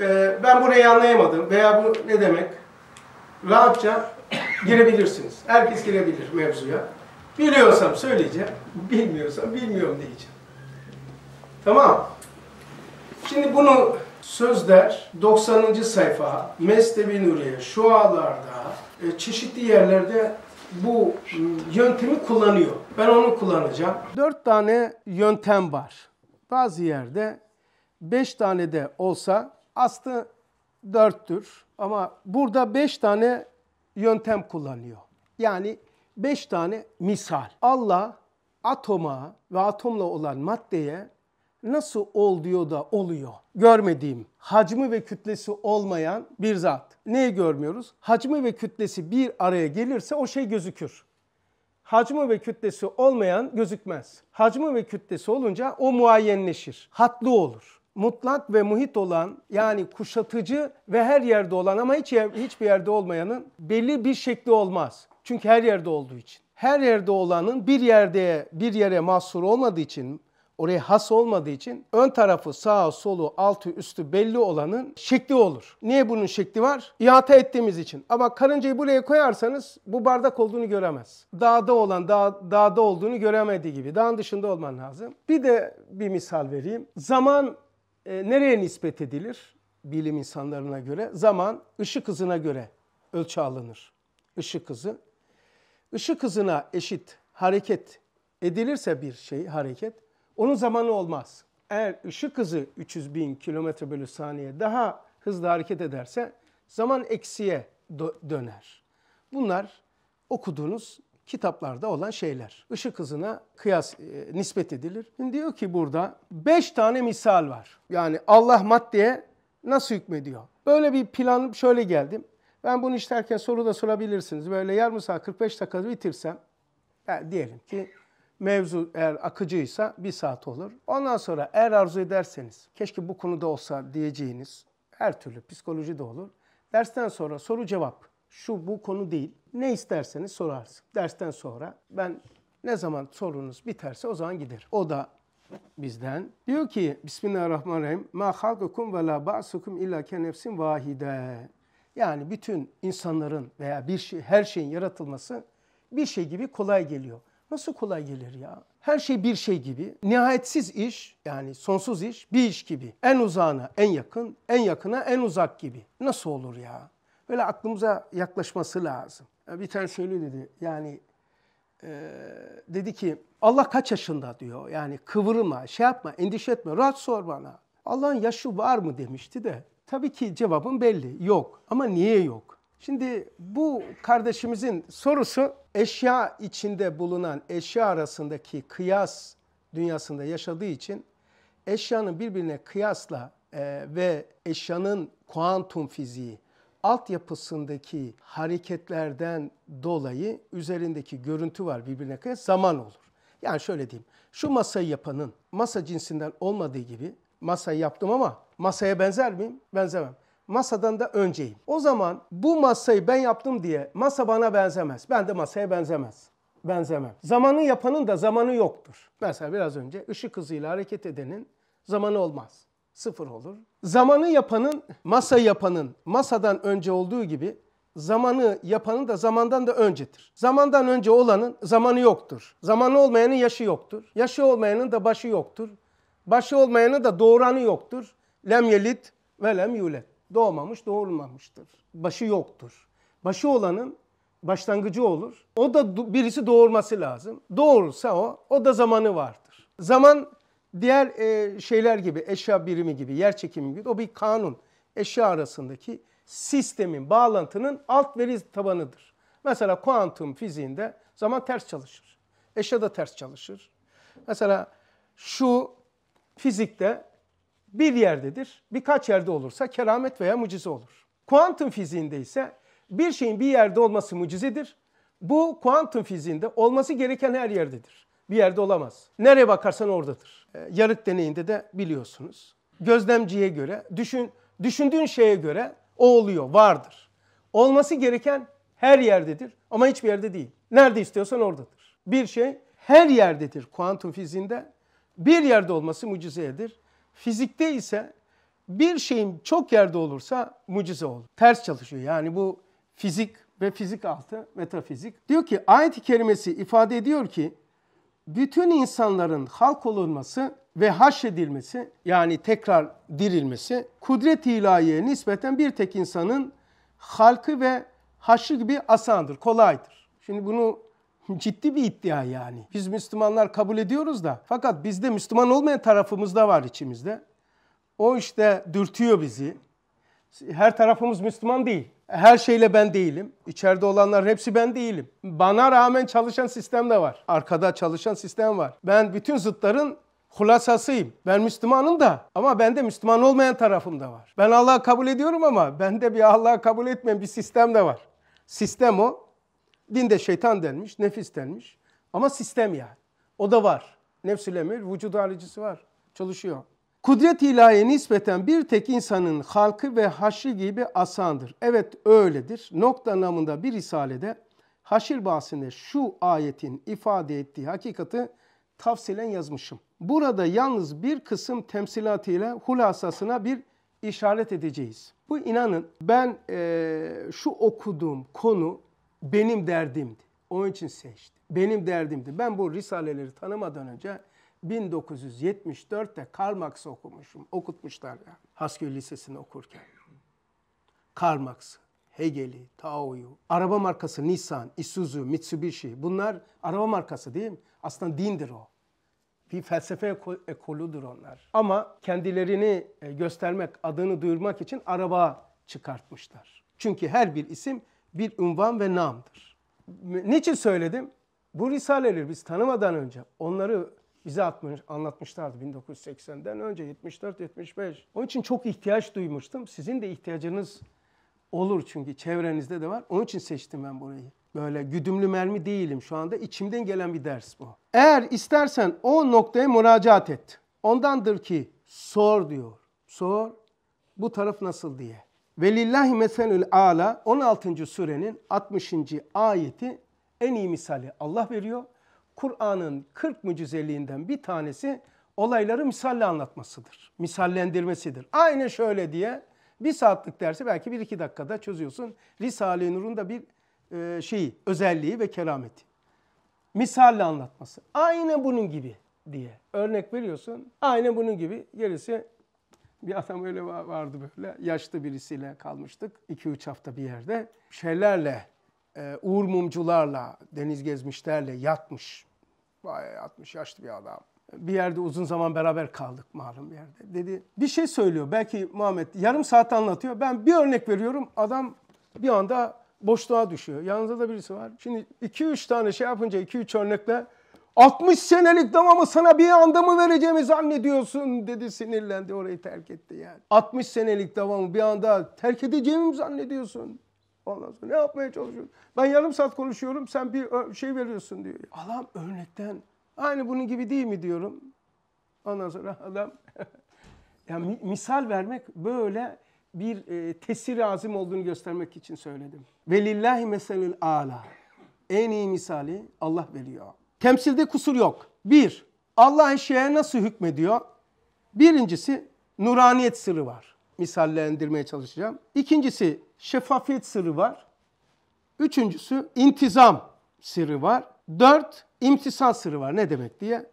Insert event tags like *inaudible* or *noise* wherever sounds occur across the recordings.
Ee, ben burayı anlayamadım veya bu ne demek rahatça girebilirsiniz. Herkes girebilir mevzuya. Biliyorsam söyleyeceğim, bilmiyorsam bilmiyorum diyeceğim. Tamam. Şimdi bunu Sözler 90. sayfa Mesnevi Nuriye şualarda e, çeşitli yerlerde bu yöntemi kullanıyor. Ben onu kullanacağım. Dört tane yöntem var. Bazı yerde beş tane de olsa Aslı 4'tür ama burada beş tane yöntem kullanıyor. Yani beş tane misal. Allah atoma ve atomla olan maddeye nasıl ol diyor da oluyor. Görmediğim, hacmi ve kütlesi olmayan bir zat. Neyi görmüyoruz? Hacmi ve kütlesi bir araya gelirse o şey gözükür. Hacmi ve kütlesi olmayan gözükmez. Hacmi ve kütlesi olunca o muayyenleşir, hatlı olur mutlak ve muhit olan yani kuşatıcı ve her yerde olan ama hiç yer, hiçbir yerde olmayanın belli bir şekli olmaz. Çünkü her yerde olduğu için. Her yerde olanın bir yerde bir yere mahsur olmadığı için oraya has olmadığı için ön tarafı sağa solu altı üstü belli olanın şekli olur. Niye bunun şekli var? İhata ettiğimiz için. Ama karıncayı buraya koyarsanız bu bardak olduğunu göremez. Dağda olan dağ, dağda olduğunu göremediği gibi. Dağın dışında olman lazım. Bir de bir misal vereyim. Zaman e, nereye nispet edilir bilim insanlarına göre? Zaman ışık hızına göre ölçü alınır. Işık hızı. Işık hızına eşit hareket edilirse bir şey hareket onun zamanı olmaz. Eğer ışık hızı 300 bin kilometre bölü saniye daha hızlı hareket ederse zaman eksiye döner. Bunlar okuduğunuz kitaplarda olan şeyler. Işık hızına kıyas e, nispet edilir. Şimdi diyor ki burada beş tane misal var. Yani Allah maddeye nasıl hükmediyor? Böyle bir plan şöyle geldim. Ben bunu işlerken soru da sorabilirsiniz. Böyle yarım saat 45 dakikada bitirsem yani diyelim ki mevzu eğer akıcıysa bir saat olur. Ondan sonra eğer arzu ederseniz keşke bu konuda olsa diyeceğiniz her türlü psikoloji de olur. Dersten sonra soru cevap şu bu konu değil. Ne isterseniz sorarsın. Dersten sonra ben ne zaman sorunuz biterse o zaman gider. O da bizden. Diyor ki Bismillahirrahmanirrahim. Ma halkukum ve la ba'sukum illa kenefsin vahide. Yani bütün insanların veya bir şey, her şeyin yaratılması bir şey gibi kolay geliyor. Nasıl kolay gelir ya? Her şey bir şey gibi. Nihayetsiz iş yani sonsuz iş bir iş gibi. En uzağına en yakın, en yakına en uzak gibi. Nasıl olur ya? böyle aklımıza yaklaşması lazım. Bir tane şöyle dedi yani e, dedi ki Allah kaç yaşında diyor yani kıvırma şey yapma endişe etme rahat sor bana. Allah'ın yaşı var mı demişti de tabii ki cevabım belli yok ama niye yok? Şimdi bu kardeşimizin sorusu eşya içinde bulunan eşya arasındaki kıyas dünyasında yaşadığı için eşyanın birbirine kıyasla e, ve eşyanın kuantum fiziği altyapısındaki hareketlerden dolayı üzerindeki görüntü var birbirine kıyas zaman olur. Yani şöyle diyeyim. Şu masayı yapanın masa cinsinden olmadığı gibi masayı yaptım ama masaya benzer miyim? Benzemem. Masadan da önceyim. O zaman bu masayı ben yaptım diye masa bana benzemez. Ben de masaya benzemez. Benzemem. Zamanı yapanın da zamanı yoktur. Mesela biraz önce ışık hızıyla hareket edenin zamanı olmaz sıfır olur. Zamanı yapanın, masa yapanın masadan önce olduğu gibi zamanı yapanın da zamandan da öncedir. Zamandan önce olanın zamanı yoktur. Zamanı olmayanın yaşı yoktur. Yaşı olmayanın da başı yoktur. Başı olmayanın da doğuranı yoktur. Lem yelit ve lem yulet. Doğmamış, doğurmamıştır. Başı yoktur. Başı olanın başlangıcı olur. O da birisi doğurması lazım. Doğursa o, o da zamanı vardır. Zaman Diğer e, şeyler gibi, eşya birimi gibi, yer çekimi gibi o bir kanun. Eşya arasındaki sistemin, bağlantının alt veri tabanıdır. Mesela kuantum fiziğinde zaman ters çalışır. Eşya da ters çalışır. Mesela şu fizikte bir yerdedir, birkaç yerde olursa keramet veya mucize olur. Kuantum fiziğinde ise bir şeyin bir yerde olması mucizedir. Bu kuantum fiziğinde olması gereken her yerdedir bir yerde olamaz. Nereye bakarsan oradadır. E, Yarık deneyinde de biliyorsunuz. Gözlemciye göre, düşün, düşündüğün şeye göre o oluyor, vardır. Olması gereken her yerdedir ama hiçbir yerde değil. Nerede istiyorsan oradadır. Bir şey her yerdedir kuantum fiziğinde. Bir yerde olması mucizedir. Fizikte ise bir şeyin çok yerde olursa mucize olur. Ters çalışıyor. Yani bu fizik ve fizik altı metafizik. Diyor ki ayet-i kerimesi ifade ediyor ki bütün insanların halk olunması ve haşedilmesi, yani tekrar dirilmesi kudret ilahiye nispeten bir tek insanın halkı ve haşrı gibi asandır, kolaydır. Şimdi bunu *laughs* ciddi bir iddia yani. Biz Müslümanlar kabul ediyoruz da fakat bizde Müslüman olmayan tarafımız da var içimizde. O işte dürtüyor bizi. Her tarafımız Müslüman değil. Her şeyle ben değilim. İçeride olanlar hepsi ben değilim. Bana rağmen çalışan sistem de var. Arkada çalışan sistem var. Ben bütün zıtların hulasasıyım. Ben Müslümanım da ama ben de Müslüman olmayan tarafım da var. Ben Allah'ı kabul ediyorum ama ben de bir Allah'ı kabul etmeyen bir sistem de var. Sistem o. Dinde şeytan denmiş, nefis denmiş. Ama sistem yani. O da var. Nefsül emir, vücudu alıcısı var. Çalışıyor. Kudret ilahiye nispeten bir tek insanın halkı ve haşri gibi asandır. Evet öyledir. Nokta anlamında bir risalede haşir bahsinde şu ayetin ifade ettiği hakikati tafsilen yazmışım. Burada yalnız bir kısım temsilatıyla hulasasına bir işaret edeceğiz. Bu inanın ben e, şu okuduğum konu benim derdimdi. Onun için seçtim. Benim derdimdi. Ben bu risaleleri tanımadan önce 1974'te Karl Marx okumuşum. Okutmuşlar ya. Yani. Hasköy Lisesi'ni okurken. Karl Marx, Hegel'i, Tao'yu, araba markası Nissan, Isuzu, Mitsubishi bunlar araba markası değil mi? Aslında dindir o. Bir felsefe ekoludur onlar. Ama kendilerini e, göstermek, adını duyurmak için araba çıkartmışlar. Çünkü her bir isim bir ünvan ve namdır. Niçin söyledim? Bu risaleleri biz tanımadan önce onları bize atmış, anlatmışlardı 1980'den önce 74-75. Onun için çok ihtiyaç duymuştum. Sizin de ihtiyacınız olur çünkü çevrenizde de var. Onun için seçtim ben burayı. Böyle güdümlü mermi değilim şu anda. içimden gelen bir ders bu. Eğer istersen o noktaya müracaat et. Ondandır ki sor diyor. Sor bu taraf nasıl diye. Velillahi meselül ala 16. surenin 60. ayeti en iyi misali Allah veriyor. Kur'an'ın 40 mucizeliğinden bir tanesi olayları misalle anlatmasıdır. Misallendirmesidir. Aynı şöyle diye bir saatlik dersi belki bir iki dakikada çözüyorsun. Risale-i Nur'un da bir e, şeyi, özelliği ve kerameti. Misalle anlatması. Aynı bunun gibi diye örnek veriyorsun. Aynı bunun gibi gerisi bir adam öyle vardı böyle yaşlı birisiyle kalmıştık 2-3 hafta bir yerde. Şeylerle e, Uğur Mumcular'la, Deniz Gezmişler'le yatmış. Bayağı yatmış, yaşlı bir adam. Bir yerde uzun zaman beraber kaldık malum bir yerde. Dedi bir şey söylüyor. Belki Muhammed yarım saat anlatıyor. Ben bir örnek veriyorum. Adam bir anda boşluğa düşüyor. Yanında da birisi var. Şimdi iki üç tane şey yapınca iki üç örnekle 60 senelik damamı sana bir anda mı vereceğimi zannediyorsun dedi sinirlendi orayı terk etti yani. 60 senelik damamı bir anda terk edeceğimi mi zannediyorsun? Ondan sonra ne yapmaya çalışıyorsun? Ben yarım saat konuşuyorum sen bir şey veriyorsun diyor. Adam örnekten aynı bunun gibi değil mi diyorum. Ondan sonra adam *laughs* yani misal vermek böyle bir e, tesir azim olduğunu göstermek için söyledim. Velillahi meselül ala. En iyi misali Allah veriyor. Temsilde kusur yok. Bir, Allah şeye nasıl hükmediyor? Birincisi nuraniyet sırrı var. Misallendirmeye çalışacağım. İkincisi şeffafiyet sırrı var. Üçüncüsü intizam sırrı var. Dört imtisal sırrı var. Ne demek diye.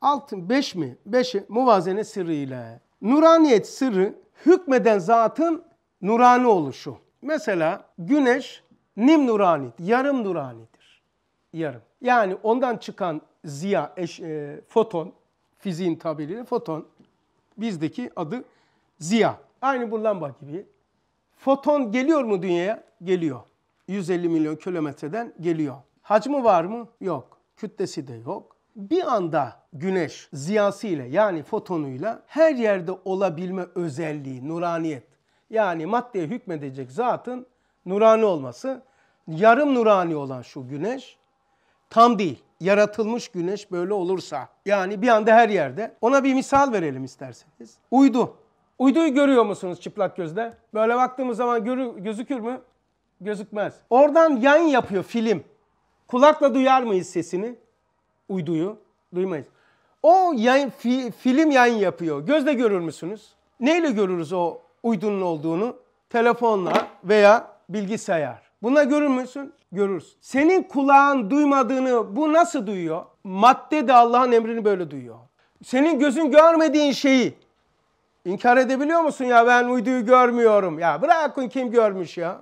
Altın beş mi? Beşi muvazene sırrı Nuraniyet sırrı hükmeden zatın nurani oluşu. Mesela güneş nim nurani, yarım nuranidir. Yarım. Yani ondan çıkan ziya, eş, e, foton, fiziğin tabiriyle foton, bizdeki adı ziya. Aynı bu lamba gibi Foton geliyor mu dünyaya? Geliyor. 150 milyon kilometreden geliyor. Hacmi var mı? Yok. Kütlesi de yok. Bir anda güneş ziyasıyla yani fotonuyla her yerde olabilme özelliği, nuraniyet yani maddeye hükmedecek zatın nurani olması yarım nurani olan şu güneş tam değil. Yaratılmış güneş böyle olursa yani bir anda her yerde. Ona bir misal verelim isterseniz. Uydu Uyduyu görüyor musunuz çıplak gözle? Böyle baktığımız zaman görü, gözükür mü? Gözükmez. Oradan yan yapıyor film. Kulakla duyar mıyız sesini? Uyduyu duymayız. O yayın, fi, film yayın yapıyor. Gözle görür müsünüz? Neyle görürüz o uydunun olduğunu? Telefonla veya bilgisayar. Buna görür müsün? Görürsün. Senin kulağın duymadığını bu nasıl duyuyor? Madde de Allah'ın emrini böyle duyuyor. Senin gözün görmediğin şeyi İnkar edebiliyor musun ya ben uyduyu görmüyorum. Ya bırakın kim görmüş ya.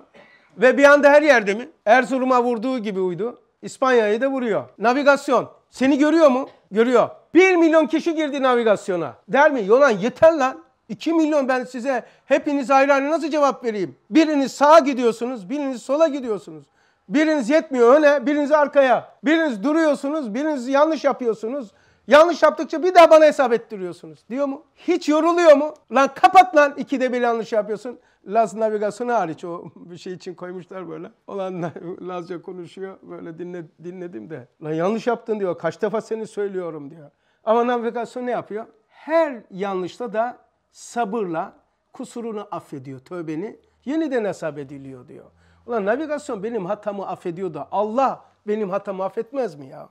Ve bir anda her yerde mi? Erzurum'a vurduğu gibi uydu. İspanya'yı da vuruyor. Navigasyon. Seni görüyor mu? Görüyor. 1 milyon kişi girdi navigasyona. Der mi? Yolan yeter lan. 2 milyon ben size hepiniz ayrı ayrı nasıl cevap vereyim? Biriniz sağa gidiyorsunuz, biriniz sola gidiyorsunuz. Biriniz yetmiyor öne, biriniz arkaya. Biriniz duruyorsunuz, biriniz yanlış yapıyorsunuz. Yanlış yaptıkça bir daha bana hesap ettiriyorsunuz. Diyor mu? Hiç yoruluyor mu? Lan kapat lan ikide bir yanlış yapıyorsun. Laz navigasyonu hariç o *laughs* bir şey için koymuşlar böyle. Olan *laughs* Lazca konuşuyor böyle dinle, dinledim de. Lan yanlış yaptın diyor. Kaç defa seni söylüyorum diyor. Ama navigasyon ne yapıyor? Her yanlışta da sabırla kusurunu affediyor tövbeni. Yeniden hesap ediliyor diyor. Ulan navigasyon benim hatamı affediyor da Allah benim hatamı affetmez mi ya?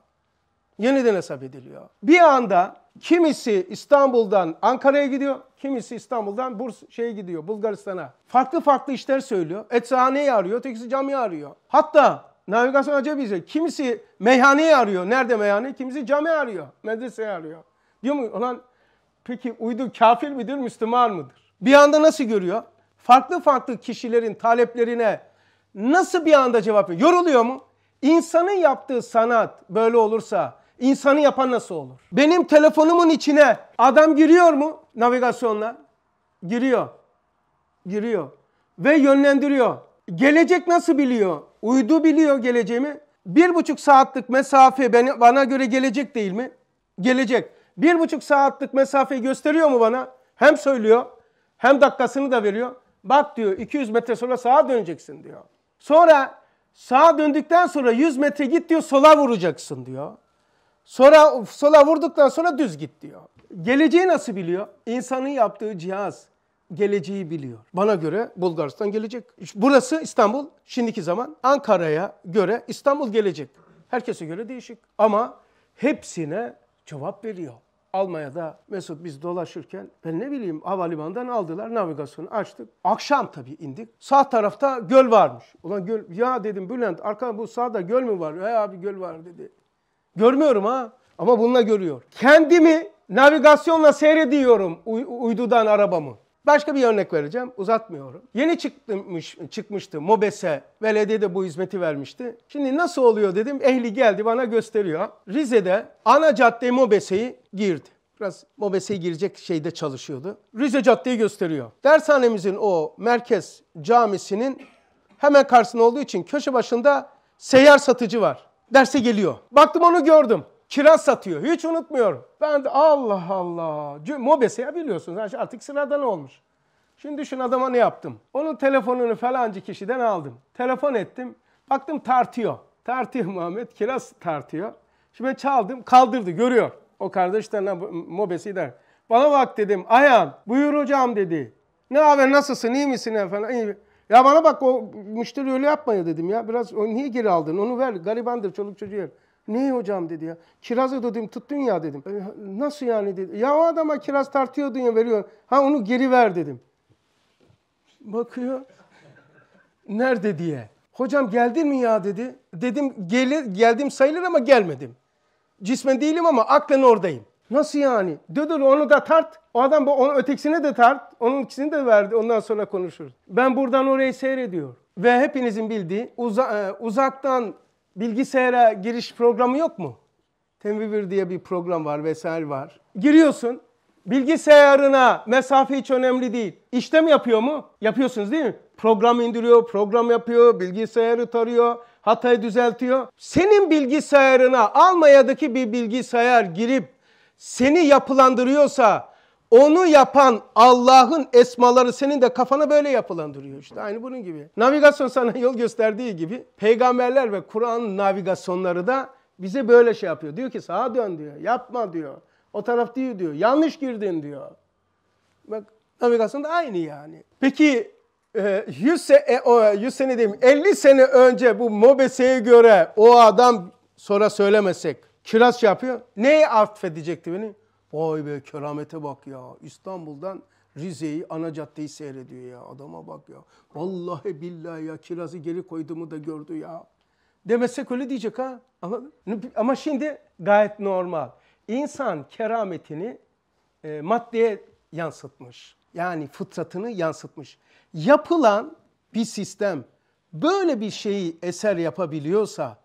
yeniden hesap ediliyor. Bir anda kimisi İstanbul'dan Ankara'ya gidiyor, kimisi İstanbul'dan Burs şeye gidiyor, Bulgaristan'a. Farklı farklı işler söylüyor. Etsahaneyi arıyor, tekisi camiyi arıyor. Hatta navigasyon acaba bize Kimisi meyhaneyi arıyor. Nerede meyhane? Kimisi cami arıyor, medreseyi arıyor. Diyor mu? Ulan peki uydu kafir midir, Müslüman mıdır? Bir anda nasıl görüyor? Farklı farklı kişilerin taleplerine nasıl bir anda cevap veriyor? Yoruluyor mu? İnsanın yaptığı sanat böyle olursa İnsanı yapan nasıl olur? Benim telefonumun içine adam giriyor mu navigasyonla? Giriyor. Giriyor. Ve yönlendiriyor. Gelecek nasıl biliyor? Uydu biliyor geleceğimi. Bir buçuk saatlik mesafe beni, bana göre gelecek değil mi? Gelecek. Bir buçuk saatlik mesafeyi gösteriyor mu bana? Hem söylüyor hem dakikasını da veriyor. Bak diyor 200 metre sonra sağa döneceksin diyor. Sonra sağa döndükten sonra 100 metre git diyor sola vuracaksın diyor. Sonra sola vurduktan sonra düz git diyor. Geleceği nasıl biliyor? İnsanın yaptığı cihaz geleceği biliyor. Bana göre Bulgaristan gelecek. Burası İstanbul şimdiki zaman Ankara'ya göre İstanbul gelecek. Herkese göre değişik ama hepsine cevap veriyor. Almanya'da Mesut biz dolaşırken ben ne bileyim havalimanından aldılar navigasyonu açtık. Akşam tabii indik. Sağ tarafta göl varmış. Ulan göl ya dedim Bülent arka bu sağda göl mü var? He abi göl var dedi. Görmüyorum ha ama bununla görüyor. Kendimi navigasyonla seyrediyorum uydudan arabamı. Başka bir örnek vereceğim. Uzatmıyorum. Yeni çıkmış, çıkmıştı Mobese. Belediye de bu hizmeti vermişti. Şimdi nasıl oluyor dedim. Ehli geldi bana gösteriyor. Rize'de ana cadde Mobese'yi girdi. Biraz Mobese'ye girecek şeyde çalışıyordu. Rize caddesi gösteriyor. Dershanemizin o merkez camisinin hemen karşısında olduğu için köşe başında seyyar satıcı var derse geliyor. Baktım onu gördüm. Kiraz satıyor. Hiç unutmuyorum. Ben de Allah Allah. Mobese ya biliyorsunuz şey artık sıradan olmuş. Şimdi düşün adama ne yaptım. Onun telefonunu falancı kişiden aldım. Telefon ettim. Baktım tartıyor. Tartıyor *laughs* Muhammed. Kiraz tartıyor. Şimdi ben çaldım. Kaldırdı. Görüyor. O kardeşlerine mobesi der. Bana bak dedim. Ayan. buyur hocam dedi. Ne haber nasılsın iyi misin efendim? İyi. Ya bana bak o müşteri öyle yapmaya dedim ya. Biraz o niye geri aldın? Onu ver. Garibandır çoluk çocuğu yer. Neyi hocam dedi ya. Kiraz ödedim tuttun ya dedim. E, nasıl yani dedi. Ya o adama kiraz tartıyordun ya veriyor. Ha onu geri ver dedim. Bakıyor. Nerede diye. Hocam geldin mi ya dedi. Dedim gelir, geldim sayılır ama gelmedim. Cismen değilim ama aklen oradayım. Nasıl yani? Dur onu da tart. O adam onun ötekisine de tart. Onun ikisini de verdi. Ondan sonra konuşuruz. Ben buradan orayı seyrediyorum. Ve hepinizin bildiği uza, e, uzaktan bilgisayara giriş programı yok mu? Temvivir diye bir program var vesaire var. Giriyorsun. Bilgisayarına mesafe hiç önemli değil. İşlem yapıyor mu? Yapıyorsunuz değil mi? Program indiriyor, program yapıyor, bilgisayarı tarıyor, hatayı düzeltiyor. Senin bilgisayarına Almanya'daki bir bilgisayar girip seni yapılandırıyorsa onu yapan Allah'ın esmaları senin de kafana böyle yapılandırıyor işte aynı bunun gibi. Navigasyon sana *laughs* yol gösterdiği gibi peygamberler ve Kur'an navigasyonları da bize böyle şey yapıyor. Diyor ki sağa dön diyor, yapma diyor, o taraf değil diyor, yanlış girdin diyor. Bak navigasyon da aynı yani. Peki 100, e, se 100 e, sene diyeyim 50 sene önce bu Mobese'ye göre o adam sonra söylemesek Kiraz şey yapıyor. Neye affedecekti beni? Vay be keramete bak ya. İstanbul'dan Rize'yi, ana caddeyi seyrediyor ya. Adama bak ya. Vallahi billahi ya kirazı geri koyduğumu da gördü ya. Demesek öyle diyecek ha. Ama, ama şimdi gayet normal. İnsan kerametini e, maddeye yansıtmış. Yani fıtratını yansıtmış. Yapılan bir sistem böyle bir şeyi eser yapabiliyorsa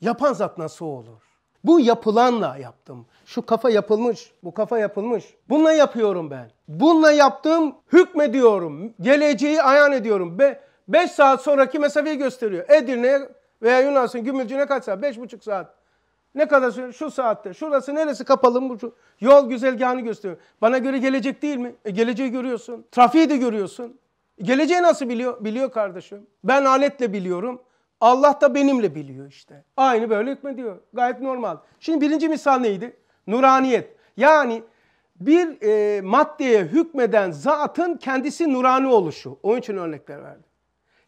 yapan zat nasıl olur? Bu yapılanla yaptım. Şu kafa yapılmış, bu kafa yapılmış. Bununla yapıyorum ben. Bununla yaptığım hükmediyorum. Geleceği ayan ediyorum. 5 saat sonraki mesafeyi gösteriyor. Edirne'ye veya Yunan'sın Gümülcü'ne kaç saat? Beş buçuk saat. Ne kadar süre? Şu saatte. Şurası neresi kapalı mı? Şu yol güzergahını gösteriyor. Bana göre gelecek değil mi? E, geleceği görüyorsun. Trafiği de görüyorsun. Geleceği nasıl biliyor? Biliyor kardeşim. Ben aletle biliyorum. Allah da benimle biliyor işte. Aynı böyle hükmediyor. Gayet normal. Şimdi birinci misal neydi? Nuraniyet. Yani bir e, maddeye hükmeden zatın kendisi nurani oluşu. Onun için örnekler verdi.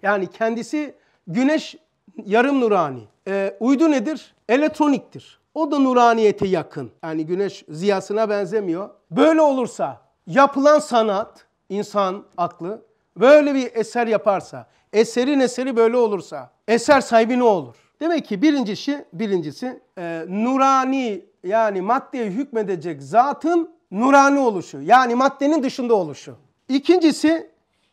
Yani kendisi güneş yarım nurani. E, uydu nedir? Elektroniktir. O da nuraniyete yakın. Yani güneş ziyasına benzemiyor. Böyle olursa yapılan sanat, insan aklı böyle bir eser yaparsa, eserin eseri böyle olursa eser sahibi ne olur? Demek ki birincisi, birincisi e, nurani yani maddeye hükmedecek zatın nurani oluşu. Yani maddenin dışında oluşu. İkincisi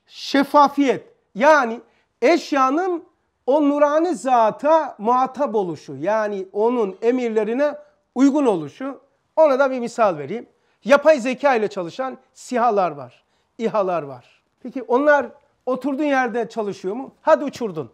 şeffafiyet. Yani eşyanın o nurani zata muhatap oluşu. Yani onun emirlerine uygun oluşu. Ona da bir misal vereyim. Yapay zeka ile çalışan sihalar var. İhalar var. Peki onlar oturduğun yerde çalışıyor mu? Hadi uçurdun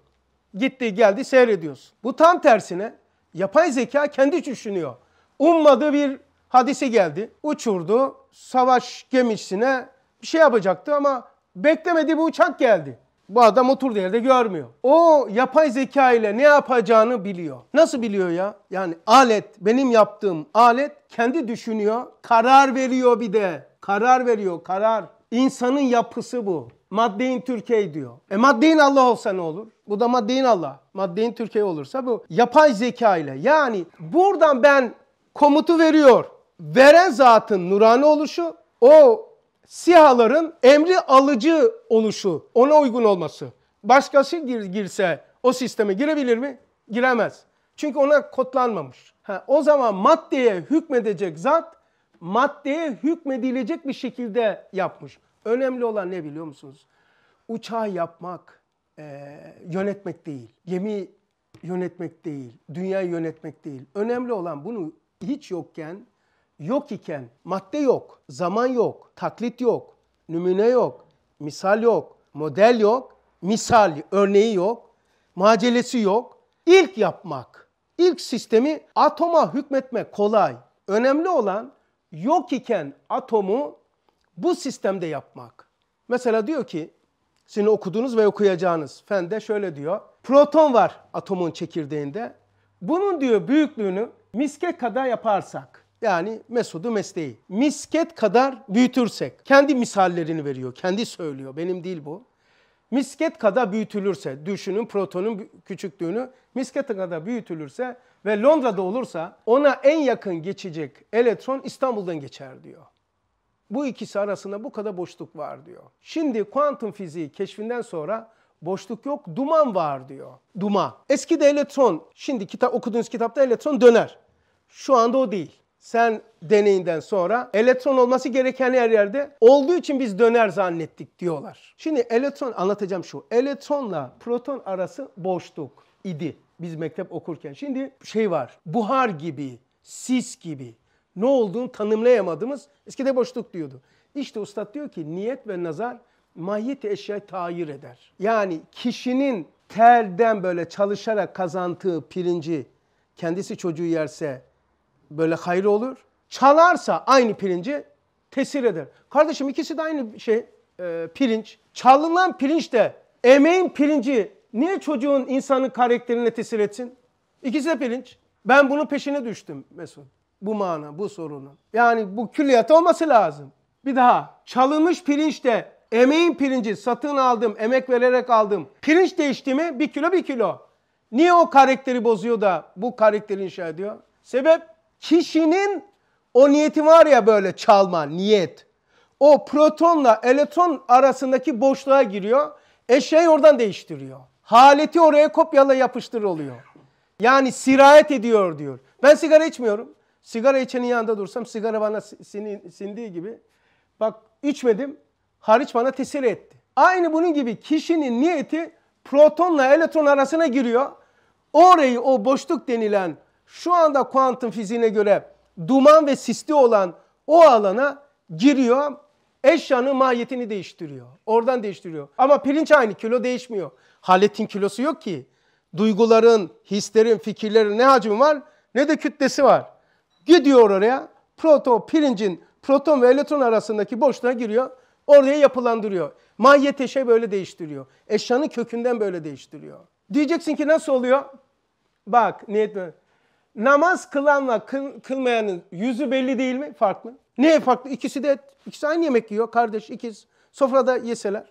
gitti geldi seyrediyoruz. Bu tam tersine yapay zeka kendi düşünüyor. Ummadığı bir hadise geldi. Uçurdu savaş gemisine bir şey yapacaktı ama beklemediği bu uçak geldi. Bu adam oturduğu yerde görmüyor. O yapay zeka ile ne yapacağını biliyor. Nasıl biliyor ya? Yani alet, benim yaptığım alet kendi düşünüyor, karar veriyor bir de. Karar veriyor, karar. İnsanın yapısı bu. Maddein Türkiye diyor. E maddein Allah olsa ne olur? Bu da maddein Allah. Maddein Türkiye olursa bu. Yapay zeka ile yani buradan ben komutu veriyor. Veren zatın nurani oluşu o sihaların emri alıcı oluşu ona uygun olması. Başkası gir, girse o sisteme girebilir mi? Giremez. Çünkü ona kodlanmamış. Ha, o zaman maddeye hükmedecek zat maddeye hükmedilecek bir şekilde yapmış. Önemli olan ne biliyor musunuz? Uçağı yapmak, e, yönetmek değil, gemi yönetmek değil, dünyayı yönetmek değil. Önemli olan bunu hiç yokken, yok iken, madde yok, zaman yok, taklit yok, numune yok, misal yok, model yok, misal örneği yok, macelesi yok. İlk yapmak, ilk sistemi atoma hükmetme kolay. Önemli olan yok iken atomu bu sistemde yapmak. Mesela diyor ki Şimdi okudunuz ve okuyacağınız. Fende şöyle diyor. Proton var atomun çekirdeğinde. Bunun diyor büyüklüğünü misket kadar yaparsak yani Mesud'u mesleği misket kadar büyütürsek kendi misallerini veriyor. Kendi söylüyor. Benim değil bu. Misket kadar büyütülürse düşünün protonun küçüklüğünü misket kadar büyütülürse ve Londra'da olursa ona en yakın geçecek elektron İstanbul'dan geçer diyor. Bu ikisi arasında bu kadar boşluk var diyor. Şimdi kuantum fiziği keşfinden sonra boşluk yok, duman var diyor. Duma. Eski de elektron, şimdi kitap okuduğunuz kitapta elektron döner. Şu anda o değil. Sen deneyinden sonra elektron olması gereken her yerde olduğu için biz döner zannettik diyorlar. Şimdi elektron anlatacağım şu. Elektronla proton arası boşluk idi biz mektep okurken. Şimdi şey var. Buhar gibi, sis gibi ne olduğunu tanımlayamadığımız eskide boşluk diyordu. İşte ustad diyor ki niyet ve nazar mahiyet eşya tahir eder. Yani kişinin terden böyle çalışarak kazandığı pirinci kendisi çocuğu yerse böyle hayır olur. Çalarsa aynı pirinci tesir eder. Kardeşim ikisi de aynı şey e, pirinç. Çalınan pirinç de emeğin pirinci niye çocuğun insanın karakterine tesir etsin? İkisi de pirinç. Ben bunun peşine düştüm Mesut bu mana, bu sorunun. Yani bu külliyat olması lazım. Bir daha çalınmış pirinç de emeğin pirinci satın aldım, emek vererek aldım. Pirinç değişti mi? Bir kilo bir kilo. Niye o karakteri bozuyor da bu karakteri inşa ediyor? Sebep kişinin o niyeti var ya böyle çalma, niyet. O protonla elektron arasındaki boşluğa giriyor. Eşeği oradan değiştiriyor. Haleti oraya kopyala yapıştır oluyor. Yani sirayet ediyor diyor. Ben sigara içmiyorum. Sigara içenin yanında dursam sigara bana sindiği gibi bak içmedim hariç bana tesir etti. Aynı bunun gibi kişinin niyeti protonla elektron arasına giriyor. Orayı o boşluk denilen şu anda kuantum fiziğine göre duman ve sisli olan o alana giriyor. Eşyanın mahiyetini değiştiriyor. Oradan değiştiriyor. Ama pirinç aynı kilo değişmiyor. Haletin kilosu yok ki. Duyguların, hislerin, fikirlerin ne hacmi var ne de kütlesi var. Gidiyor oraya proton, pirincin proton ve elektron arasındaki boşluğa giriyor. Oraya yapılandırıyor. Mahiyet şey böyle değiştiriyor. Eşyanın kökünden böyle değiştiriyor. Diyeceksin ki nasıl oluyor? Bak niyet mi? Namaz kılanla kıl, kılmayanın yüzü belli değil mi? Farklı. Niye farklı? İkisi de ikisi aynı yemek yiyor. Kardeş ikiz. Sofrada yeseler.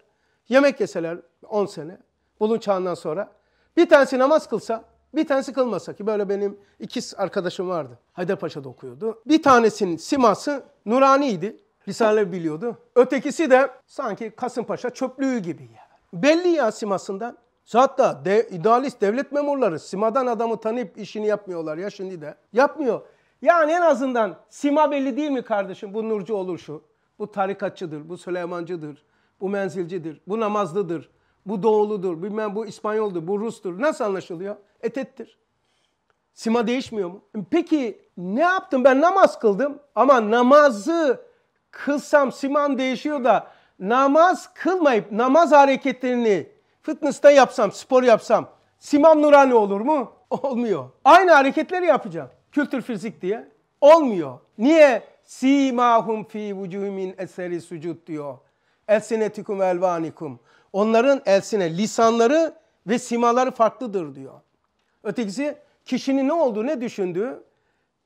Yemek yeseler 10 sene. Bulun çağından sonra. Bir tanesi namaz kılsa bir tanesi kılmasa ki böyle benim ikiz arkadaşım vardı. Haydarpaşa'da okuyordu. Bir tanesinin siması Nurani'ydi. Risale biliyordu. Ötekisi de sanki Kasımpaşa çöplüğü gibi ya. Belli ya simasından. Hatta de, idealist devlet memurları simadan adamı tanıyıp işini yapmıyorlar ya şimdi de. Yapmıyor. Yani en azından sima belli değil mi kardeşim? Bu nurcu olur şu. Bu tarikatçıdır, bu Süleymancıdır, bu menzilcidir, bu namazlıdır bu doğuludur, bilmem bu İspanyoldur, bu Rus'tur. Nasıl anlaşılıyor? Etettir. Sima değişmiyor mu? Peki ne yaptım? Ben namaz kıldım ama namazı kılsam siman değişiyor da namaz kılmayıp namaz hareketlerini fitness'ta yapsam, spor yapsam simam nurani olur mu? *laughs* Olmuyor. Aynı hareketleri yapacağım. Kültür fizik diye. Olmuyor. Niye? Simahum fi vucuhimin eseri sucud diyor. Elsinetikum elvanikum. Onların elsine, lisanları ve simaları farklıdır diyor. Ötekisi kişinin ne olduğu, ne düşündüğü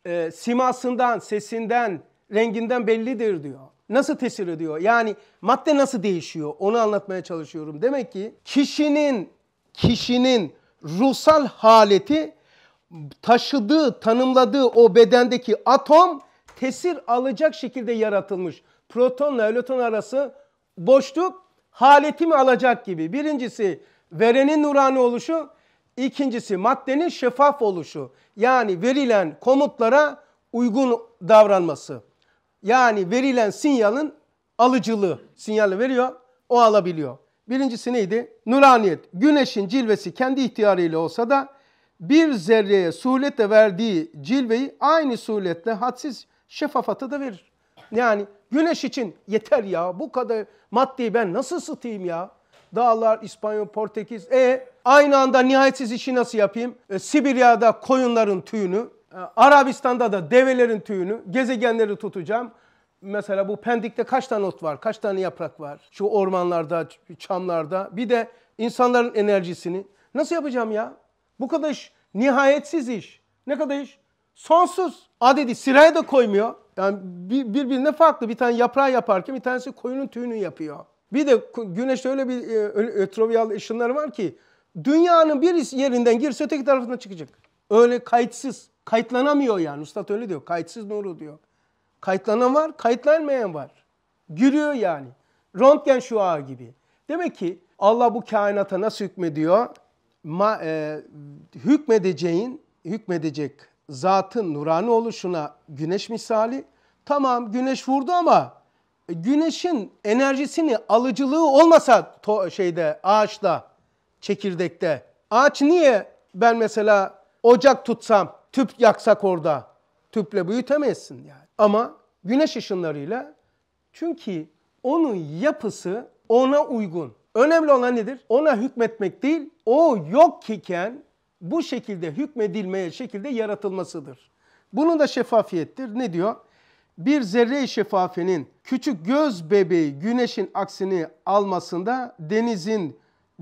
e, simasından, sesinden, renginden bellidir diyor. Nasıl tesir ediyor? Yani madde nasıl değişiyor? Onu anlatmaya çalışıyorum. Demek ki kişinin kişinin ruhsal haleti taşıdığı, tanımladığı o bedendeki atom tesir alacak şekilde yaratılmış. Protonla elektron arası boşluk haletimi alacak gibi. Birincisi verenin nurani oluşu, ikincisi maddenin şeffaf oluşu. Yani verilen komutlara uygun davranması. Yani verilen sinyalin alıcılığı. Sinyali veriyor, o alabiliyor. Birincisi neydi? Nuraniyet. Güneşin cilvesi kendi ihtiyarıyla olsa da bir zerreye suretle verdiği cilveyi aynı suretle hadsiz şeffafata da verir. Yani güneş için yeter ya bu kadar maddeyi ben nasıl ısıtayım ya? Dağlar, İspanyol, Portekiz. E aynı anda nihayetsiz işi nasıl yapayım? E, Sibirya'da koyunların tüyünü, e, Arabistan'da da develerin tüyünü, gezegenleri tutacağım. Mesela bu Pendik'te kaç tane ot var, kaç tane yaprak var? Şu ormanlarda, çamlarda. Bir de insanların enerjisini. Nasıl yapacağım ya? Bu kadar iş, nihayetsiz iş. Ne kadar iş? Sonsuz adedi sıraya da koymuyor. Yani birbirine farklı. Bir tane yaprağı yaparken bir tanesi koyunun tüyünü yapıyor. Bir de güneş öyle bir e, tropikal ışınları var ki dünyanın bir yerinden girse öteki tarafına çıkacak. Öyle kayıtsız. Kayıtlanamıyor yani. Üstad öyle diyor. Kayıtsız nuru diyor. Kayıtlanan var, kayıtlanmayan var. Giriyor yani. Röntgen şua gibi. Demek ki Allah bu kainata nasıl hükmediyor? Ma, e, hükmedeceğin, hükmedecek zatın nurani oluşuna güneş misali. Tamam güneş vurdu ama güneşin enerjisini alıcılığı olmasa to şeyde ağaçta, çekirdekte. Ağaç niye ben mesela ocak tutsam, tüp yaksak orada tüple büyütemezsin yani. Ama güneş ışınlarıyla çünkü onun yapısı ona uygun. Önemli olan nedir? Ona hükmetmek değil, o yok iken bu şekilde hükmedilmeye şekilde yaratılmasıdır. Bunun da şeffafiyettir. Ne diyor? Bir zerre-i şeffafinin küçük göz bebeği güneşin aksini almasında denizin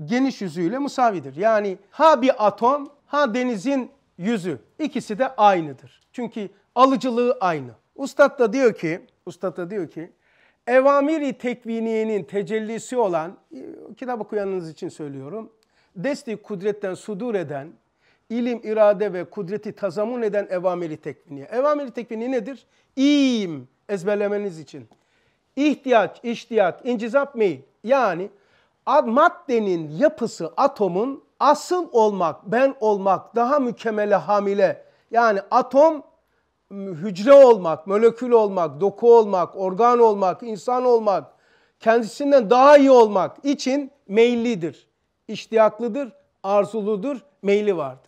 geniş yüzüyle musavidir. Yani ha bir atom ha denizin yüzü ikisi de aynıdır. Çünkü alıcılığı aynı. Ustad da diyor ki, ustad da diyor ki evamiri tekviniyenin tecellisi olan, e, kitap okuyanınız için söylüyorum, desti kudretten sudur eden, ilim, irade ve kudreti tazamun eden evameli tekviniye. Evameli tekviniye nedir? İyiyim ezberlemeniz için. İhtiyaç, iştiyat, incizap, meyil. Yani maddenin yapısı atomun asıl olmak, ben olmak, daha mükemmele hamile. Yani atom hücre olmak, molekül olmak, doku olmak, organ olmak, insan olmak, kendisinden daha iyi olmak için meyillidir, iştiyaklıdır, arzuludur, meyli vardır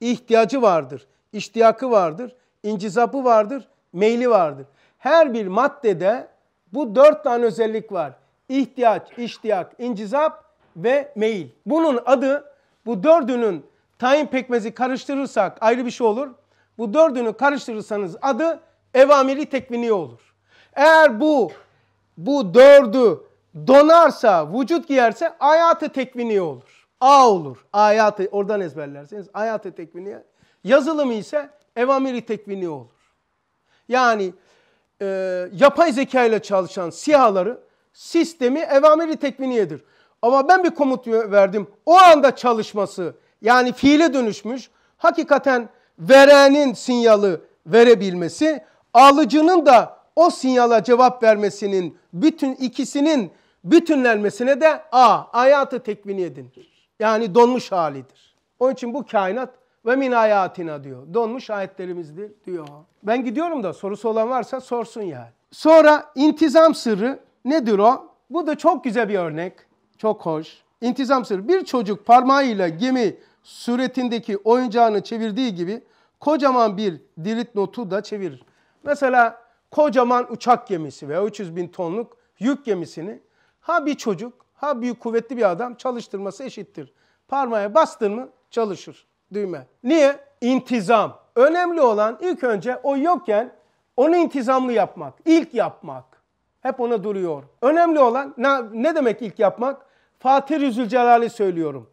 ihtiyacı vardır, iştiyakı vardır, incizapı vardır, meyli vardır. Her bir maddede bu dört tane özellik var. İhtiyaç, iştiyak, incizap ve meyil. Bunun adı bu dördünün tayin pekmezi karıştırırsak ayrı bir şey olur. Bu dördünü karıştırırsanız adı evamiri tekviniye olur. Eğer bu bu dördü donarsa, vücut giyerse hayatı tekviniye olur. A olur. Ayatı oradan ezberlerseniz ayatı tekviniye. Yazılımı ise evamiri tekviniye olur. Yani e, yapay zeka ile çalışan sihaları sistemi evamiri tekviniyedir. Ama ben bir komut verdim. O anda çalışması yani fiile dönüşmüş. Hakikaten verenin sinyalı verebilmesi, alıcının da o sinyala cevap vermesinin bütün ikisinin bütünlenmesine de A, ayatı tekviniye denilir. Yani donmuş halidir. Onun için bu kainat ve min ayatina diyor. Donmuş ayetlerimizdir diyor. Ben gidiyorum da sorusu olan varsa sorsun yani. Sonra intizam sırrı nedir o? Bu da çok güzel bir örnek. Çok hoş. İntizam sırrı. Bir çocuk parmağıyla gemi suretindeki oyuncağını çevirdiği gibi kocaman bir dirit notu da çevirir. Mesela kocaman uçak gemisi veya 300 bin tonluk yük gemisini ha bir çocuk Ha büyük kuvvetli bir adam çalıştırması eşittir. Parmaya bastın mı çalışır düğme. Niye? İntizam. Önemli olan ilk önce o yokken onu intizamlı yapmak, İlk yapmak. Hep ona duruyor. Önemli olan ne, ne demek ilk yapmak? Fatih Rüzülcelal'i söylüyorum.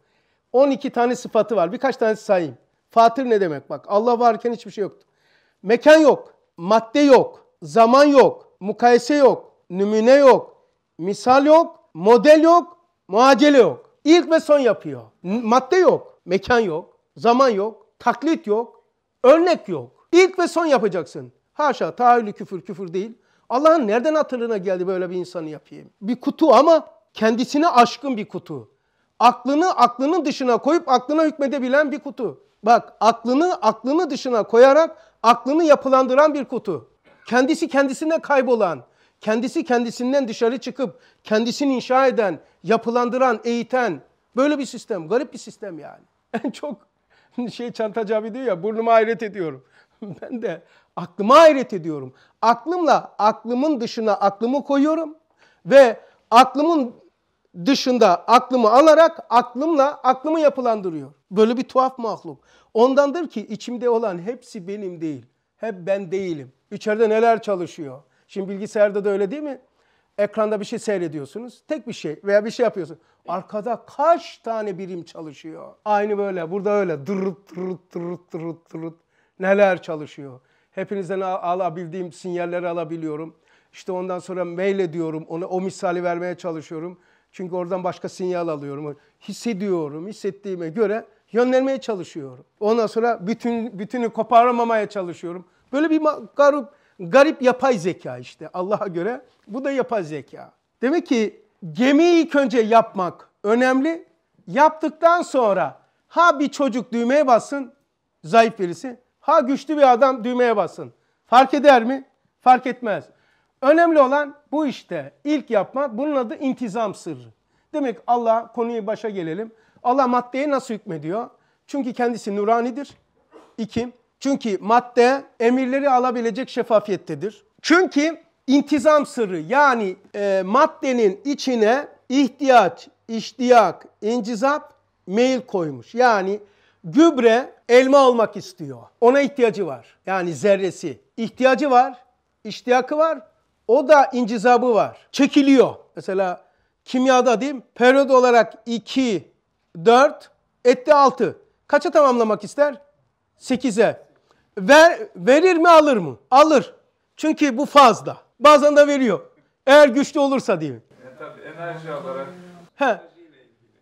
12 tane sıfatı var. Birkaç tane sayayım. Fatır ne demek? Bak Allah varken hiçbir şey yoktu. Mekan yok, madde yok, zaman yok, mukayese yok, nümune yok, misal yok, model yok, muacele yok. İlk ve son yapıyor. Madde yok, mekan yok, zaman yok, taklit yok, örnek yok. İlk ve son yapacaksın. Haşa tahayyülü küfür küfür değil. Allah'ın nereden hatırına geldi böyle bir insanı yapayım? Bir kutu ama kendisine aşkın bir kutu. Aklını aklının dışına koyup aklına hükmedebilen bir kutu. Bak aklını aklını dışına koyarak aklını yapılandıran bir kutu. Kendisi kendisine kaybolan, kendisi kendisinden dışarı çıkıp kendisini inşa eden, yapılandıran, eğiten böyle bir sistem. Garip bir sistem yani. *laughs* En çok şey çantacı abi diyor ya burnuma hayret ediyorum. *laughs* ben de aklıma hayret ediyorum. Aklımla aklımın dışına aklımı koyuyorum ve aklımın dışında aklımı alarak aklımla aklımı yapılandırıyor. Böyle bir tuhaf mahluk. Ondandır ki içimde olan hepsi benim değil. Hep ben değilim. İçeride neler çalışıyor? Şimdi bilgisayarda da öyle değil mi? Ekranda bir şey seyrediyorsunuz. Tek bir şey veya bir şey yapıyorsun. Arkada kaç tane birim çalışıyor? Aynı böyle. Burada öyle. Dırıt dırıt dırıt dırıt dırıt. Neler çalışıyor? Hepinizden alabildiğim sinyalleri alabiliyorum. İşte ondan sonra mail ediyorum. Ona o misali vermeye çalışıyorum. Çünkü oradan başka sinyal alıyorum. Hissediyorum. Hissettiğime göre yönlenmeye çalışıyorum. Ondan sonra bütün bütünü koparamamaya çalışıyorum. Böyle bir garip Garip yapay zeka işte Allah'a göre. Bu da yapay zeka. Demek ki gemiyi ilk önce yapmak önemli. Yaptıktan sonra ha bir çocuk düğmeye bassın zayıf birisi. Ha güçlü bir adam düğmeye basın. Fark eder mi? Fark etmez. Önemli olan bu işte. ilk yapmak bunun adı intizam sırrı. Demek Allah konuyu başa gelelim. Allah maddeye nasıl hükmediyor? Çünkü kendisi nuranidir. İki, çünkü madde emirleri alabilecek şeffafiyettedir. Çünkü intizam sırrı yani e, maddenin içine ihtiyaç, iştiyak, incizap, meyil koymuş. Yani gübre elma olmak istiyor. Ona ihtiyacı var. Yani zerresi. ihtiyacı var, iştiyakı var. O da incizabı var. Çekiliyor. Mesela kimyada değil Periyod olarak 2, 4, etti 6. Kaça tamamlamak ister? 8'e. Ver, verir mi alır mı? Alır. Çünkü bu fazla. Bazen de veriyor. Eğer güçlü olursa diye. E, tabii enerji olarak. He.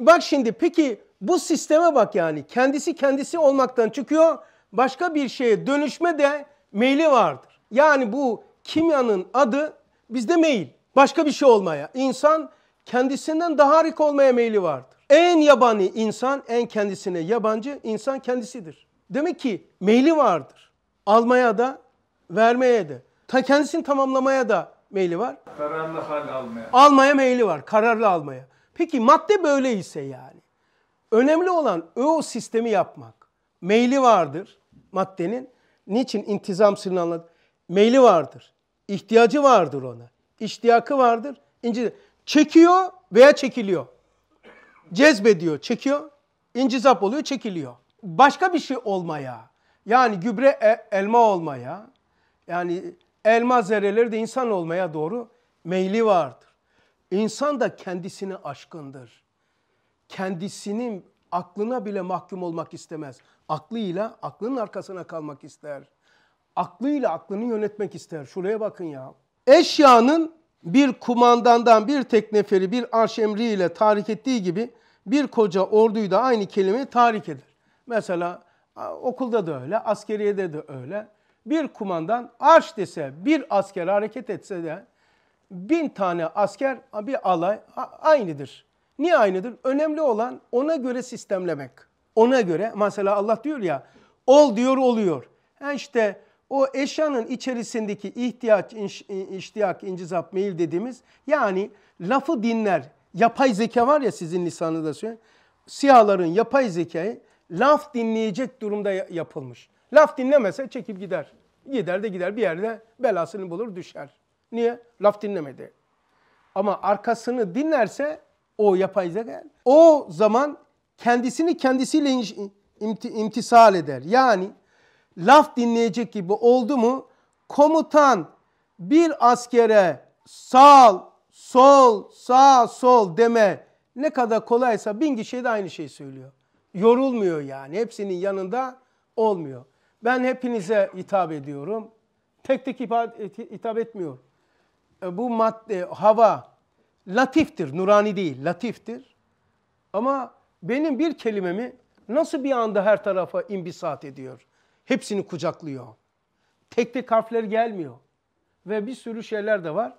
Bak şimdi peki bu sisteme bak yani. Kendisi kendisi olmaktan çıkıyor. Başka bir şeye dönüşme de meyli vardır. Yani bu kimyanın adı bizde meyil. Başka bir şey olmaya. İnsan kendisinden daha harika olmaya meyli vardır. En yabani insan, en kendisine yabancı insan kendisidir. Demek ki meyli vardır. Almaya da, vermeye de. Ta kendisini tamamlamaya da meyli var. Kararlı hal almaya. Almaya meyli var, kararlı almaya. Peki madde böyle ise yani. Önemli olan o sistemi yapmak. Meyli vardır maddenin. Niçin intizam sırrını Meyli vardır. İhtiyacı vardır ona. İştiyakı vardır. İnci çekiyor veya çekiliyor. Cezbediyor, çekiyor. İncizap oluyor, çekiliyor başka bir şey olmaya yani gübre e, elma olmaya yani elma zerreleri de insan olmaya doğru meyli vardır. İnsan da kendisini aşkındır. Kendisinin aklına bile mahkum olmak istemez. Aklıyla aklının arkasına kalmak ister. Aklıyla aklını yönetmek ister. Şuraya bakın ya. Eşyanın bir kumandandan bir tek neferi bir arş emriyle tahrik ettiği gibi bir koca orduyu da aynı kelime tahrik eder. Mesela okulda da öyle, askeriyede de öyle. Bir kumandan arş dese, bir asker hareket etse de bin tane asker bir alay aynıdır. Niye aynıdır? Önemli olan ona göre sistemlemek. Ona göre mesela Allah diyor ya ol diyor oluyor. Ha işte o eşyanın içerisindeki ihtiyaç, inş, iştiyak, incizap, meyil dediğimiz yani lafı dinler. Yapay zeka var ya sizin lisanınızda söylüyor. Siyahların yapay zekayı laf dinleyecek durumda yapılmış. Laf dinlemese çekip gider. Gider de gider bir yerde belasını bulur düşer. Niye? Laf dinlemedi. Ama arkasını dinlerse o yapay zeka o zaman kendisini kendisiyle imtisal eder. Yani laf dinleyecek gibi oldu mu komutan bir askere sağ, sol, sağ, sol deme ne kadar kolaysa bin kişiye de aynı şeyi söylüyor yorulmuyor yani. Hepsinin yanında olmuyor. Ben hepinize hitap ediyorum. Tek tek hitap etmiyor. E, bu madde, hava latiftir, nurani değil, latiftir. Ama benim bir kelimemi nasıl bir anda her tarafa imbisat ediyor? Hepsini kucaklıyor. Tek tek harfler gelmiyor. Ve bir sürü şeyler de var.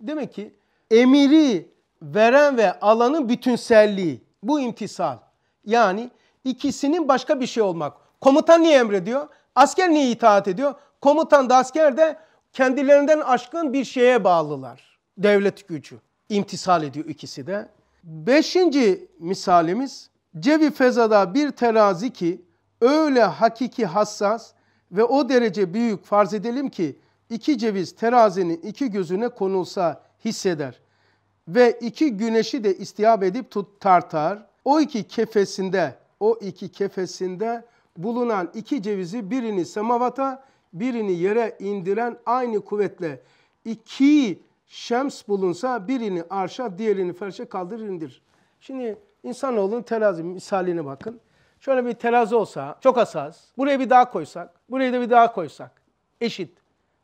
Demek ki emiri veren ve alanın bütünselliği, bu imtisal. Yani ikisinin başka bir şey olmak. Komutan niye emrediyor? Asker niye itaat ediyor? Komutan da asker de kendilerinden aşkın bir şeye bağlılar. Devlet gücü. imtisal ediyor ikisi de. Beşinci misalimiz cevi fezada bir terazi ki öyle hakiki hassas ve o derece büyük farz edelim ki iki ceviz terazinin iki gözüne konulsa hisseder ve iki güneşi de istiyap edip tut tartar o iki kefesinde, o iki kefesinde bulunan iki cevizi birini semavata, birini yere indiren aynı kuvvetle iki şems bulunsa birini arşa, diğerini ferşe kaldırır indir. Şimdi insanoğlunun terazi misaline bakın. Şöyle bir terazi olsa, çok hassas. Buraya bir daha koysak, buraya da bir daha koysak. Eşit.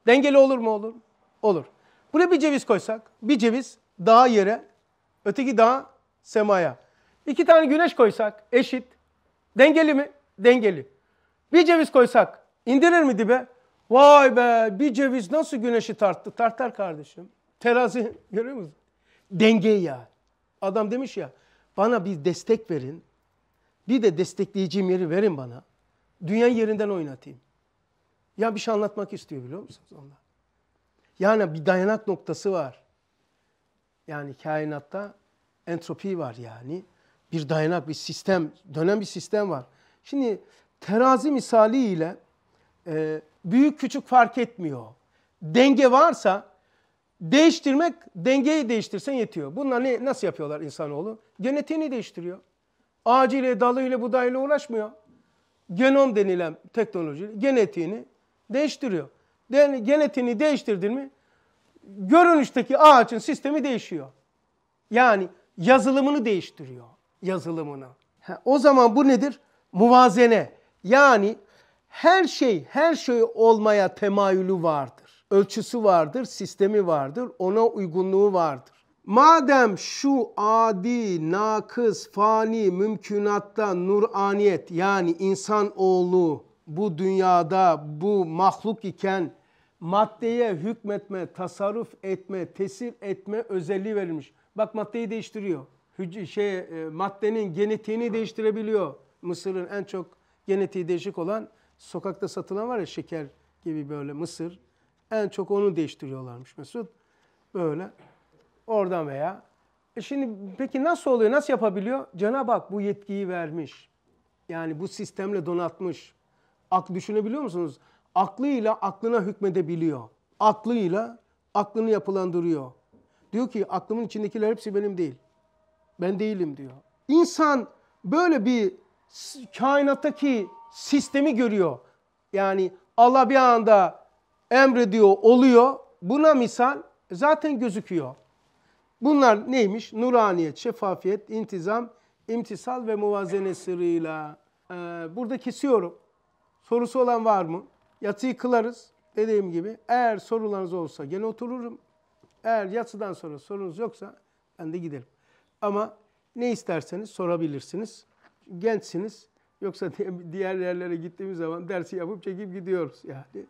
Dengeli olur mu olur? Olur. Buraya bir ceviz koysak, bir ceviz daha yere, öteki daha semaya. İki tane güneş koysak eşit. Dengeli mi? Dengeli. Bir ceviz koysak indirir mi dibe? Vay be bir ceviz nasıl güneşi tarttı? Tartar kardeşim. Terazi *laughs* görüyor musun? Dengeyi ya. Adam demiş ya bana bir destek verin. Bir de destekleyeceğim yeri verin bana. Dünya yerinden oynatayım. Ya bir şey anlatmak istiyor biliyor musunuz onlar? Yani bir dayanak noktası var. Yani kainatta entropi var yani bir dayanak, bir sistem, dönem bir sistem var. Şimdi terazi misaliyle e, büyük küçük fark etmiyor. Denge varsa değiştirmek, dengeyi değiştirsen yetiyor. Bunlar ne, nasıl yapıyorlar insanoğlu? Genetiğini değiştiriyor. Ağacıyla, dalıyla, budayla uğraşmıyor. Genom denilen teknoloji genetiğini değiştiriyor. Yani genetiğini değiştirdin mi görünüşteki ağaçın sistemi değişiyor. Yani yazılımını değiştiriyor yazılımına. o zaman bu nedir? Muvazene. Yani her şey, her şey olmaya temayülü vardır. Ölçüsü vardır, sistemi vardır, ona uygunluğu vardır. Madem şu adi, nakıs, fani mümkünatta nuraniyet yani insan oğlu bu dünyada bu mahluk iken maddeye hükmetme, tasarruf etme, tesir etme özelliği verilmiş. Bak maddeyi değiştiriyor hüc- şey e, maddenin genetiğini değiştirebiliyor. Mısır'ın en çok genetiği değişik olan sokakta satılan var ya şeker gibi böyle mısır. En çok onu değiştiriyorlarmış Mesut. Böyle oradan veya. E şimdi peki nasıl oluyor? Nasıl yapabiliyor? Cenab-ı Hak bu yetkiyi vermiş. Yani bu sistemle donatmış. Aklı düşünebiliyor musunuz? Aklıyla aklına hükmedebiliyor. Aklıyla aklını yapılandırıyor. Diyor ki aklımın içindekiler hepsi benim değil. Ben değilim diyor. İnsan böyle bir kainattaki sistemi görüyor. Yani Allah bir anda emrediyor, oluyor. Buna misal zaten gözüküyor. Bunlar neymiş? Nuraniyet, şeffafiyet, intizam, imtisal ve muvazene sırrıyla. Ee, burada kesiyorum. Sorusu olan var mı? Yatıyı kılarız. Dediğim gibi eğer sorularınız olsa gene otururum. Eğer yatsıdan sonra sorunuz yoksa ben de giderim. Ama ne isterseniz sorabilirsiniz. Gençsiniz. Yoksa diğer yerlere gittiğimiz zaman dersi yapıp çekip gidiyoruz yani.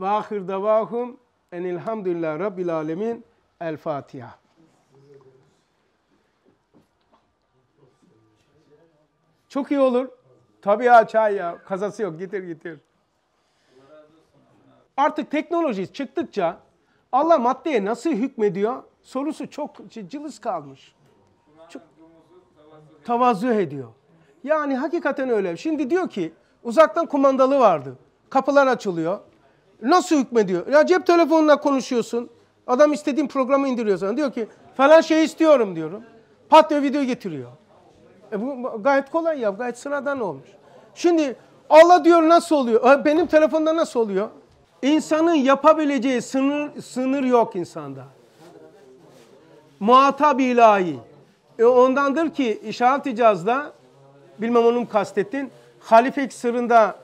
Ve ahir en ilhamdülillah rabbil alemin. El Fatiha. Çok iyi olur. Tabii ya çay ya. Kazası yok. Getir getir. Artık teknoloji çıktıkça Allah maddeye nasıl hükmediyor sorusu çok cılız kalmış tavazu ediyor. Yani hakikaten öyle. Şimdi diyor ki uzaktan kumandalı vardı. Kapılar açılıyor. Nasıl hükmediyor? Ya cep telefonuna konuşuyorsun. Adam istediğin programı indiriyor sana. Diyor ki falan şey istiyorum diyorum. Pat diyor video getiriyor. E bu gayet kolay ya. Gayet sıradan olmuş. Şimdi Allah diyor nasıl oluyor? Benim telefonda nasıl oluyor? İnsanın yapabileceği sınır, sınır yok insanda. Muhatap ilahi. E ondandır ki İşaret Hicaz'da bilmem onu mu kastettin. Halifek sırrında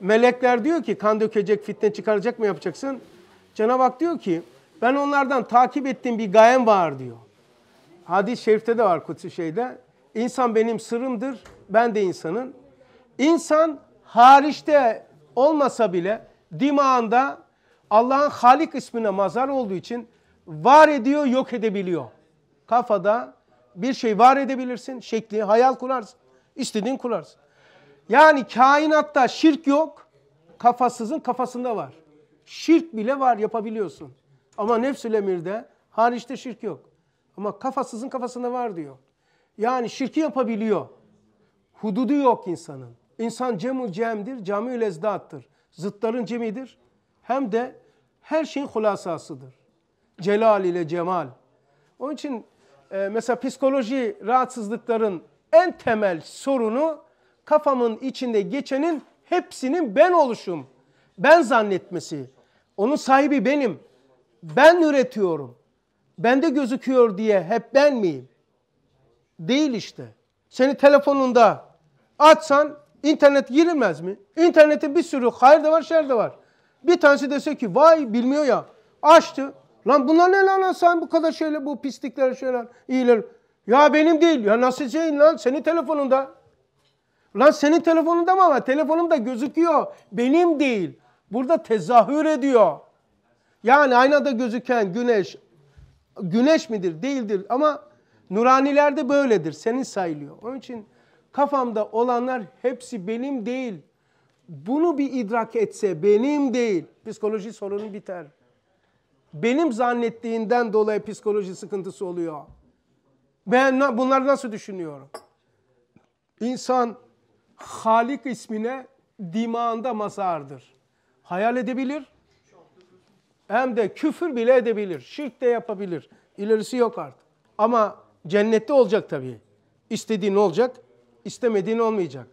melekler diyor ki kan dökecek, fitne çıkaracak mı yapacaksın? Cenab-ı Hak diyor ki ben onlardan takip ettiğim bir gayem var diyor. Hadis-i şerifte de var kutsi şeyde. İnsan benim sırrımdır, ben de insanın. İnsan hariçte olmasa bile dimağında Allah'ın Halik ismine mazar olduğu için var ediyor, yok edebiliyor. Kafada bir şey var edebilirsin. Şekli, hayal kurarsın. İstediğin kurarsın. Yani kainatta şirk yok. Kafasızın kafasında var. Şirk bile var yapabiliyorsun. Ama nefsül emirde hariçte şirk yok. Ama kafasızın kafasında var diyor. Yani şirki yapabiliyor. Hududu yok insanın. İnsan cemul cemdir, camiül ezdattır. Zıtların cemidir. Hem de her şeyin hulasasıdır. Celal ile cemal. Onun için e, mesela psikoloji rahatsızlıkların en temel sorunu kafamın içinde geçenin hepsinin ben oluşum. Ben zannetmesi. Onun sahibi benim. Ben üretiyorum. Bende gözüküyor diye hep ben miyim? Değil işte. Seni telefonunda açsan internet girilmez mi? İnternette bir sürü hayır da var şer de var. Bir tanesi dese ki vay bilmiyor ya açtı Lan bunlar ne lan, lan sen bu kadar şeyle bu pislikler şeyler iyiler. Ya benim değil. Ya nasıl şeyin lan senin telefonunda. Lan senin telefonunda mı ama telefonumda gözüküyor. Benim değil. Burada tezahür ediyor. Yani aynada gözüken güneş güneş midir? Değildir ama nuranilerde böyledir. Senin sayılıyor. Onun için kafamda olanlar hepsi benim değil. Bunu bir idrak etse benim değil. Psikoloji sorunu biter benim zannettiğinden dolayı psikoloji sıkıntısı oluyor. Ben bunları nasıl düşünüyorum? İnsan Halik ismine dimağında mazardır. Hayal edebilir. Hem de küfür bile edebilir. Şirk de yapabilir. İlerisi yok artık. Ama cennette olacak tabii. İstediğin olacak, istemediğin olmayacak.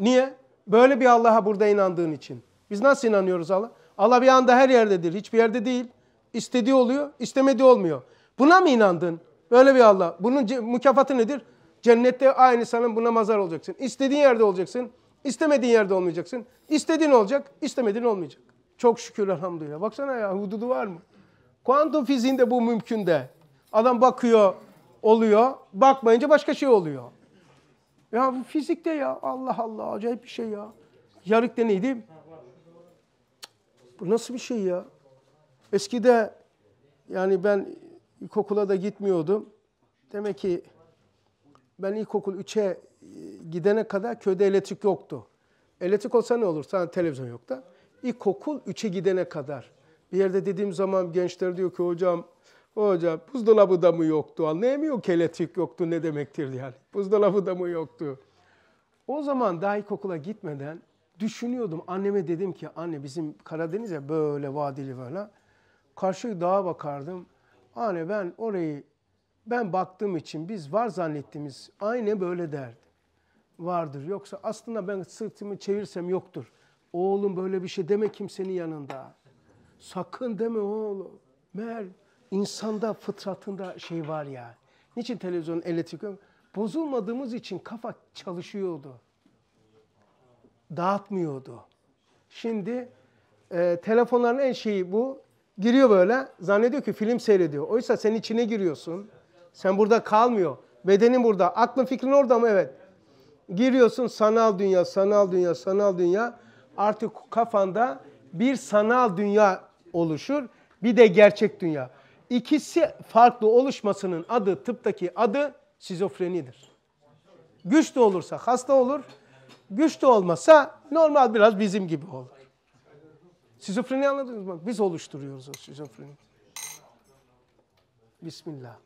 Niye? Böyle bir Allah'a burada inandığın için. Biz nasıl inanıyoruz Allah? Allah bir anda her yerdedir, hiçbir yerde değil. İstediği oluyor, istemediği olmuyor. Buna mı inandın? Böyle bir Allah. Bunun mükafatı nedir? Cennette aynı senin buna mazar olacaksın. İstediğin yerde olacaksın, istemediğin yerde olmayacaksın. İstediğin olacak, istemediğin olmayacak. Çok şükür elhamdülillah. Baksana ya hududu var mı? Kuantum fiziğinde bu mümkün de. Adam bakıyor, oluyor. Bakmayınca başka şey oluyor. Ya bu fizikte ya Allah Allah acayip bir şey ya. Yarık deneydi. Bu nasıl bir şey ya? Eskide yani ben ilkokula da gitmiyordum. Demek ki ben ilkokul 3'e e, gidene kadar köyde elektrik yoktu. Elektrik olsa ne olur? Sana televizyon yok da. İlkokul 3'e gidene kadar. Bir yerde dediğim zaman gençler diyor ki hocam hocam buzdolabı da mı yoktu? Anlayamıyor ki elektrik yoktu ne demektir yani. Buzdolabı da mı yoktu? O zaman daha ilkokula gitmeden düşünüyordum. Anneme dedim ki anne bizim Karadeniz'e böyle vadili falan karşı dağa bakardım. Hani ben orayı ben baktığım için biz var zannettiğimiz aynı böyle derdi. Vardır. Yoksa aslında ben sırtımı çevirsem yoktur. Oğlum böyle bir şey deme kimsenin yanında. Sakın deme oğlum. Meğer insanda fıtratında şey var ya. Yani. Niçin televizyonun elektrik Bozulmadığımız için kafa çalışıyordu. Dağıtmıyordu. Şimdi e, telefonların en şeyi bu. Giriyor böyle. Zannediyor ki film seyrediyor. Oysa sen içine giriyorsun. Sen burada kalmıyor. Bedenin burada. Aklın fikrin orada mı? Evet. Giriyorsun sanal dünya, sanal dünya, sanal dünya. Artık kafanda bir sanal dünya oluşur. Bir de gerçek dünya. İkisi farklı oluşmasının adı tıptaki adı şizofrenidir. Güç de olursa hasta olur. Güç de olmasa normal biraz bizim gibi olur. Şizofreni anladınız mı? Biz oluşturuyoruz o şizofreni. Bismillah.